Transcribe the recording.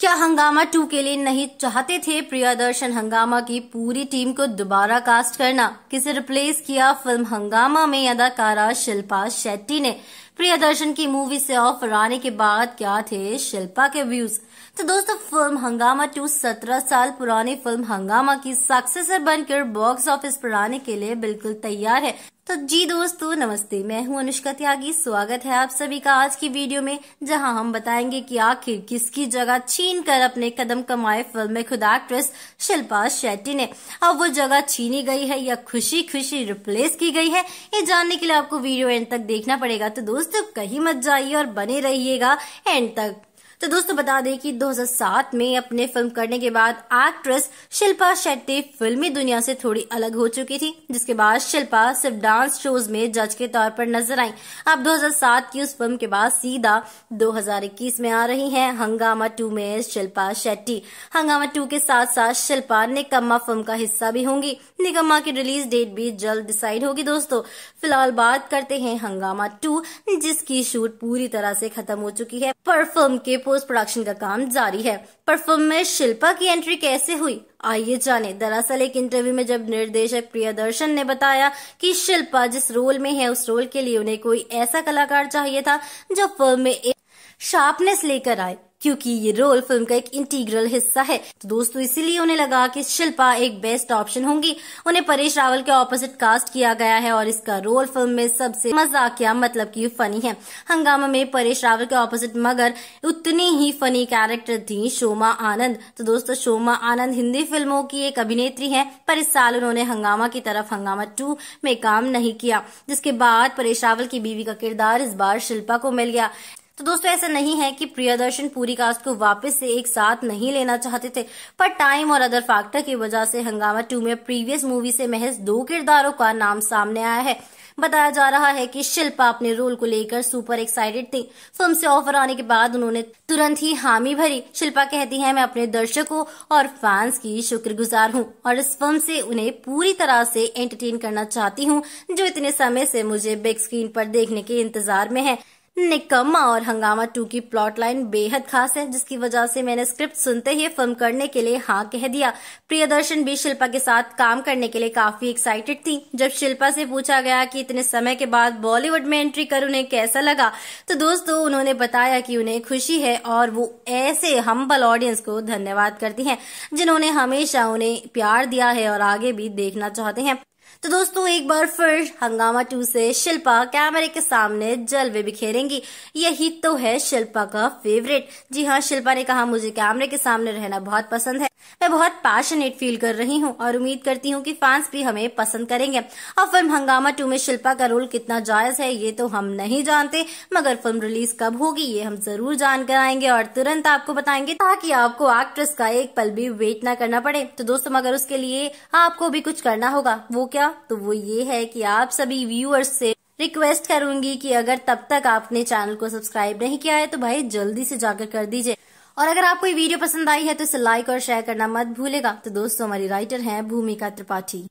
क्या हंगामा टू के लिए नहीं चाहते थे प्रियादर्शन हंगामा की पूरी टीम को दोबारा कास्ट करना किसे रिप्लेस किया फिल्म हंगामा में अदाकारा शिल्पा शेट्टी ने प्रियदर्शन की मूवी से ऑफर आने के बाद क्या थे शिल्पा के व्यूज तो दोस्तों फिल्म हंगामा टू सत्रह साल पुरानी फिल्म हंगामा की सक्सेसर बनकर बॉक्स ऑफिस पर आने के लिए बिल्कुल तैयार है तो जी दोस्तों नमस्ते मैं हूं अनुष्का त्यागी स्वागत है आप सभी का आज की वीडियो में जहां हम बताएंगे कि आखिर किसकी जगह छीन कर अपने कदम कमाए फिल्म में खुद एक्ट्रेस शिल्पा शेट्टी ने अब वो जगह छीनी गई है या खुशी खुशी रिप्लेस की गई है ये जानने के लिए आपको वीडियो एंड तक देखना पड़ेगा तो दोस्तों दोस्त कहीं मत जाइए और बने रहिएगा एंड तक तो दोस्तों बता दें कि 2007 में अपने फिल्म करने के बाद एक्ट्रेस शिल्पा शेट्टी फिल्मी दुनिया से थोड़ी अलग हो चुकी थी जिसके बाद शिल्पा सिर्फ डांस शोज में जज के तौर पर नजर आई अब 2007 की उस फिल्म के बाद सीधा 2021 में आ रही हैं हंगामा टू में शिल्पा शेट्टी हंगामा टू के साथ साथ शिल्पा निकम्मा फिल्म का हिस्सा भी होंगी निकम्मा की रिलीज डेट भी जल्द डिसाइड होगी दोस्तों फिलहाल बात करते हैं हंगामा टू जिसकी शूट पूरी तरह से खत्म हो चुकी है पर फिल्म के पोस्ट प्रोडक्शन का काम जारी है पर फिल्म में शिल्पा की एंट्री कैसे हुई आइए जाने दरअसल एक इंटरव्यू में जब निर्देशक प्रियदर्शन ने बताया कि शिल्पा जिस रोल में है उस रोल के लिए उन्हें कोई ऐसा कलाकार चाहिए था जो फिल्म में शार्पनेस लेकर आए क्योंकि ये रोल फिल्म का एक इंटीग्रल हिस्सा है तो दोस्तों इसीलिए उन्हें लगा कि शिल्पा एक बेस्ट ऑप्शन होंगी उन्हें परेश रावल के ऑपोजिट कास्ट किया गया है और इसका रोल फिल्म में सबसे मजाकिया मतलब की फनी है हंगामा में परेश रावल के ऑपोजिट मगर उतनी ही फनी कैरेक्टर थी शोमा आनंद तो दोस्तों शोमा आनंद हिंदी फिल्मों की एक अभिनेत्री है पर इस साल उन्होंने हंगामा की तरफ हंगामा टू में काम नहीं किया जिसके बाद परेश रावल की बीवी का किरदार इस बार शिल्पा को मिल गया तो दोस्तों ऐसा नहीं है कि प्रियदर्शन पूरी कास्ट को वापस से एक साथ नहीं लेना चाहते थे पर टाइम और अदर फैक्टर की वजह से हंगामा टू में प्रीवियस मूवी से महज दो किरदारों का नाम सामने आया है बताया जा रहा है कि शिल्पा अपने रोल को लेकर सुपर एक्साइटेड थी फिल्म से ऑफर आने के बाद उन्होंने तुरंत ही हामी भरी शिल्पा कहती है मैं अपने दर्शकों और फैंस की शुक्रगुजार हूँ और इस फिल्म से उन्हें पूरी तरह से एंटरटेन करना चाहती हूँ जो इतने समय से मुझे बिग स्क्रीन पर देखने के इंतजार में है निकम्मा और हंगामा टू की प्लॉट लाइन बेहद खास है जिसकी वजह से मैंने स्क्रिप्ट सुनते ही फिल्म करने के लिए हाँ कह दिया प्रियदर्शन भी शिल्पा के साथ काम करने के लिए काफी एक्साइटेड थी जब शिल्पा से पूछा गया कि इतने समय के बाद बॉलीवुड में एंट्री कर उन्हें कैसा लगा तो दोस्तों उन्होंने बताया कि उन्हें खुशी है और वो ऐसे हम्बल ऑडियंस को धन्यवाद करती है जिन्होंने हमेशा उन्हें प्यार दिया है और आगे भी देखना चाहते हैं तो दोस्तों एक बार फिर हंगामा टू से शिल्पा कैमरे के सामने जलवे बिखेरेंगी यही तो है शिल्पा का फेवरेट जी हाँ शिल्पा ने कहा मुझे कैमरे के सामने रहना बहुत पसंद है मैं बहुत पैशनेट फील कर रही हूँ और उम्मीद करती हूँ कि फैंस भी हमें पसंद करेंगे और फिल्म हंगामा टू में शिल्पा का रोल कितना जायज है ये तो हम नहीं जानते मगर फिल्म रिलीज कब होगी ये हम जरूर जान कर आएंगे और तुरंत आपको बताएंगे ताकि आपको एक्ट्रेस का एक पल भी वेट ना करना पड़े तो दोस्तों मगर उसके लिए आपको भी कुछ करना होगा वो क्या तो वो ये है की आप सभी व्यूअर्स से रिक्वेस्ट करूंगी कि अगर तब तक आपने चैनल को सब्सक्राइब नहीं किया है तो भाई जल्दी से जाकर कर दीजिए और अगर आपको ये वीडियो पसंद आई है तो इसे लाइक और शेयर करना मत भूलेगा तो दोस्तों हमारी राइटर हैं भूमिका त्रिपाठी